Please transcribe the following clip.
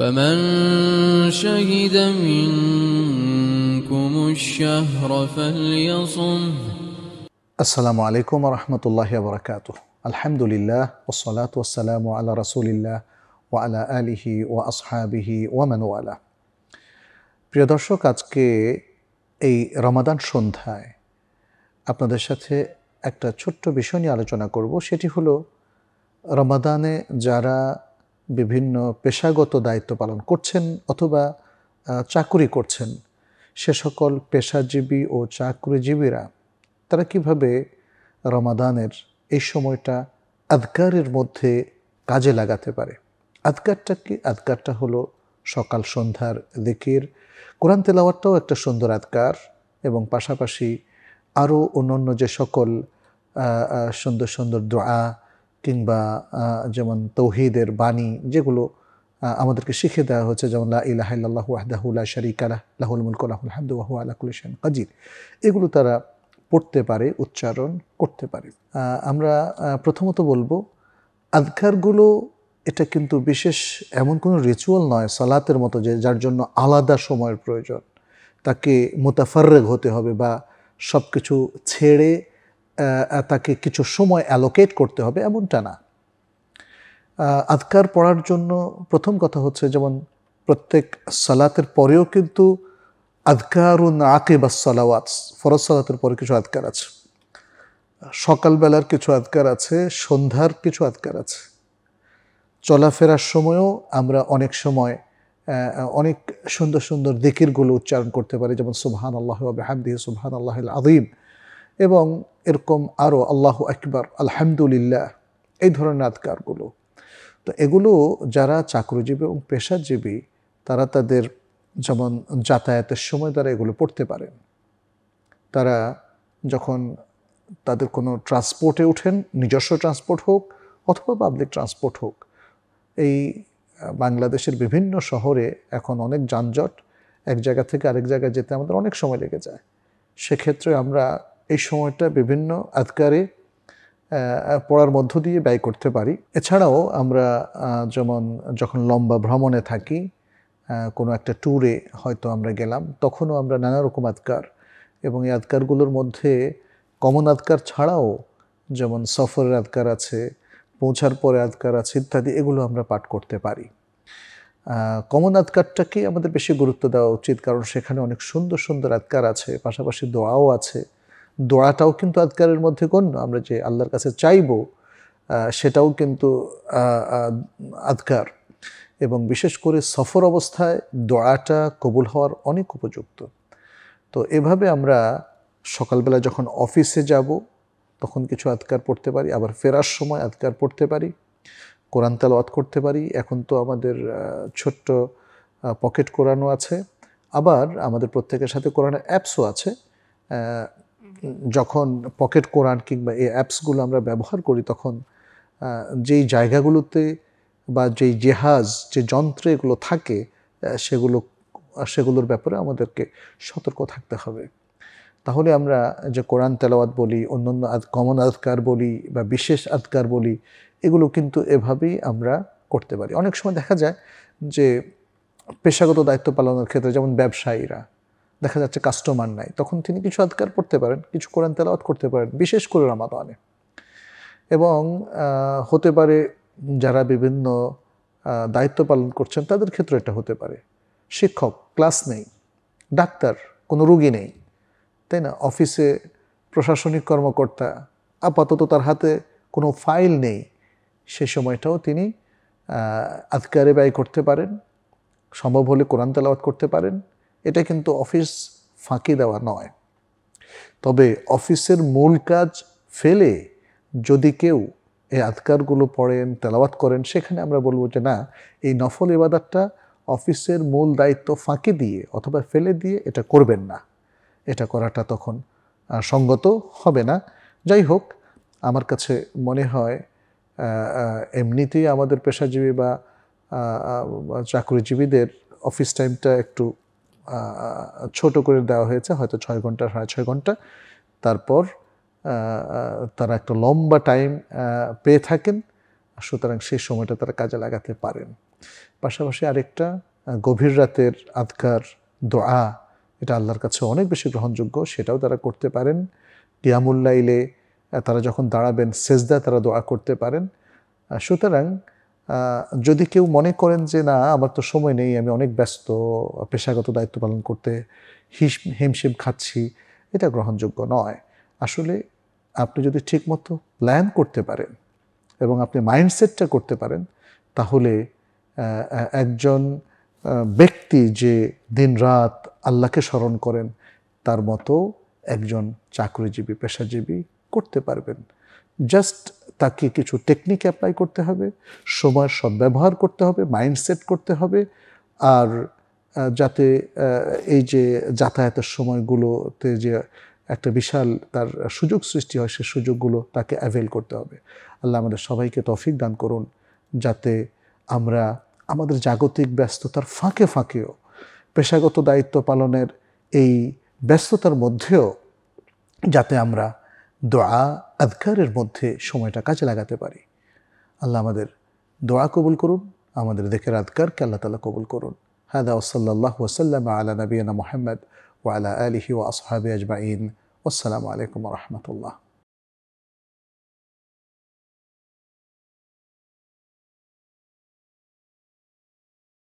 فمن شهد منكم الشهر فليصم السلام عليكم ورحمة الله وبركاته الحمد لله والصلاة والسلام على رسول الله وعلى آله وأصحابه ومن والاه প্রিয় দর্শক আজকে এই রমাদান সন্ধ্যায় আপনাদের সাথে একটা ছোট্ট বিষয় নিয়ে আলোচনা করব সেটি হলো রমাদানে যারা বিভিন্ন পেশাগত দায়িত্ব পালন করছেন অথবা চাকুরি করছেন সে সকল পেশাজীবী ও চাকরিজীবীরা তারা কিভাবে রমাদানের এই সময়টা আধকারের মধ্যে কাজে লাগাতে পারে আধকারটা কি আধকারটা হলো সকাল সন্ধ্যার দিকের কোরআন তেলাওয়ারটাও একটা সুন্দর আধকার এবং পাশাপাশি আরও অন্যান্য যে সকল সুন্দর সুন্দর দোয়া কিংবা যেমন তৌহিদের বাণী যেগুলো আমাদেরকে শিখে দেওয়া হচ্ছে যেমন লা ইলাহাল্লাহ আলাহ লাহুল মুলক আলাহুল হামদু ওয়াহু আলাকুলেশন কাজির এগুলো তারা পড়তে পারে উচ্চারণ করতে পারে আমরা প্রথমত বলবো আধকারগুলো এটা কিন্তু বিশেষ এমন কোনো রিচুয়াল নয় সালাতের মতো যে যার জন্য আলাদা সময়ের প্রয়োজন তাকে মোতাফারেক হতে হবে বা সব কিছু ছেড়ে তাকে কিছু সময় অ্যালোকেট করতে হবে এমনটা না আজকার পড়ার জন্য প্রথম কথা হচ্ছে যেমন প্রত্যেক সালাতের পরেও কিন্তু আদকারুন বা সালাওয়াত ফরজ সালাতের পরে কিছু আদকার আছে সকালবেলার কিছু আদকার আছে সন্ধ্যার কিছু আদকার আছে চলাফেরার সময়ও আমরা অনেক সময় অনেক সুন্দর সুন্দর দিকিরগুলো উচ্চারণ করতে পারি যেমন সুবহান আল্লাহ দিয়ে সুবহান আল্লাহ আদিম এবং এরকম আরও আল্লাহ একবার আলহামদুলিল্লাহ এই ধরনের আধকারগুলো তো এগুলো যারা চাকরিজীবী এবং পেশাজীবী তারা তাদের যেমন যাতায়াতের সময় তারা এগুলো পড়তে পারেন তারা যখন তাদের কোনো ট্রান্সপোর্টে ওঠেন নিজস্ব ট্রান্সপোর্ট হোক অথবা পাবলিক ট্রান্সপোর্ট হোক এই বাংলাদেশের বিভিন্ন শহরে এখন অনেক যানজট এক জায়গা থেকে আরেক জায়গায় যেতে আমাদের অনেক সময় লেগে যায় সেক্ষেত্রে আমরা এই সময়টা বিভিন্ন আধকারে পড়ার মধ্য দিয়ে ব্যয় করতে পারি এছাড়াও আমরা যেমন যখন লম্বা ভ্রমণে থাকি কোনো একটা ট্যুরে হয়তো আমরা গেলাম তখনও আমরা নানা রকম আধকার এবং এই আধকারগুলোর মধ্যে কমন আধকার ছাড়াও যেমন সফরের আধকার আছে পৌঁছার পরে আধকার আছে ইত্যাদি এগুলো আমরা পাঠ করতে পারি কমন আধকারটাকে আমাদের বেশি গুরুত্ব দেওয়া উচিত কারণ সেখানে অনেক সুন্দর সুন্দর আধকার আছে পাশাপাশি দোয়াও আছে দোয়াটাও কিন্তু আজকারের মধ্যে গণ্য আমরা যে আল্লাহর কাছে চাইব সেটাও কিন্তু আজকার এবং বিশেষ করে সফর অবস্থায় দোয়াটা কবুল হওয়ার অনেক উপযুক্ত তো এভাবে আমরা সকালবেলা যখন অফিসে যাব তখন কিছু আজকার পড়তে পারি আবার ফেরার সময় আজকার পড়তে পারি কোরআন তালওয়াত করতে পারি এখন তো আমাদের ছোট্ট পকেট কোরআনও আছে আবার আমাদের প্রত্যেকের সাথে কোরআনের অ্যাপসও আছে যখন পকেট কোরআন কিংবা এই অ্যাপসগুলো আমরা ব্যবহার করি তখন যেই জায়গাগুলোতে বা যেই জেহাজ যে যন্ত্রে এগুলো থাকে সেগুলো সেগুলোর ব্যাপারে আমাদেরকে সতর্ক থাকতে হবে তাহলে আমরা যে কোরআন তেলাওয়াত বলি অন্যান্য কমন আধকার বলি বা বিশেষ আধকার বলি এগুলো কিন্তু এভাবেই আমরা করতে পারি অনেক সময় দেখা যায় যে পেশাগত দায়িত্ব পালনের ক্ষেত্রে যেমন ব্যবসায়ীরা দেখা যাচ্ছে কাস্টমার নাই তখন তিনি কিছু আধকার পড়তে পারেন কিছু কোরআন তেলাওয়াত করতে পারেন বিশেষ করে রামাদানে এবং হতে পারে যারা বিভিন্ন দায়িত্ব পালন করছেন তাদের ক্ষেত্রে এটা হতে পারে শিক্ষক ক্লাস নেই ডাক্তার কোনো রুগী নেই তাই না অফিসে প্রশাসনিক কর্মকর্তা আপাতত তার হাতে কোনো ফাইল নেই সে সময়টাও তিনি আধকারে ব্যয় করতে পারেন সম্ভব হলে কোরআন তেলাওয়াত করতে পারেন এটা কিন্তু অফিস ফাঁকি দেওয়া নয় তবে অফিসের মূল কাজ ফেলে যদি কেউ এই আধকারগুলো পড়েন তেলাওয়াত করেন সেখানে আমরা বলবো যে না এই নফল এবাদারটা অফিসের মূল দায়িত্ব ফাঁকি দিয়ে অথবা ফেলে দিয়ে এটা করবেন না এটা করাটা তখন সঙ্গত হবে না যাই হোক আমার কাছে মনে হয় এমনিতেই আমাদের পেশাজীবী বা চাকরিজীবীদের অফিস টাইমটা একটু ছোট করে দেওয়া হয়েছে হয়তো ছয় ঘন্টা সাড়ে ছয় ঘন্টা তারপর তারা একটা লম্বা টাইম পেয়ে থাকেন সুতরাং সেই সময়টা তারা কাজে লাগাতে পারেন পাশাপাশি আরেকটা গভীর রাতের আধকার দোয়া এটা আল্লাহর কাছে অনেক বেশি গ্রহণযোগ্য সেটাও তারা করতে পারেন ইয়ামুল্লাইলে তারা যখন দাঁড়াবেন সেজদা তারা দোয়া করতে পারেন সুতরাং যদি কেউ মনে করেন যে না আমার তো সময় নেই আমি অনেক ব্যস্ত পেশাগত দায়িত্ব পালন করতে হিস হিমশিম খাচ্ছি এটা গ্রহণযোগ্য নয় আসলে আপনি যদি ঠিকমতো প্ল্যান করতে পারেন এবং আপনি মাইন্ডসেটটা করতে পারেন তাহলে একজন ব্যক্তি যে দিন রাত আল্লাহকে স্মরণ করেন তার মতো একজন চাকরিজীবী পেশাজীবী করতে পারবেন জাস্ট তাকে কিছু টেকনিক অ্যাপ্লাই করতে হবে সময়ের সদ্ব্যবহার করতে হবে মাইন্ডসেট করতে হবে আর যাতে এই যে যাতায়াতের সময়গুলোতে যে একটা বিশাল তার সুযোগ সৃষ্টি হয় সে সুযোগগুলো তাকে অ্যাভেল করতে হবে আল্লাহ আমাদের সবাইকে তফিক দান করুন যাতে আমরা আমাদের জাগতিক ব্যস্ততার ফাঁকে ফাঁকেও পেশাগত দায়িত্ব পালনের এই ব্যস্ততার মধ্যেও যাতে আমরা দোয়া আধকারের মধ্যে সময়টা কাজে লাগাতে পারি আল্লাহ আমাদের দোয়া কবুল করুন আমাদের দেখের কে আল্লাহ তাআলা কবুল করুন هذا وصلى الله وسلم على نبينا محمد وعلى آله وأصحابه أجمعين والسلام عليكم ورحمة الله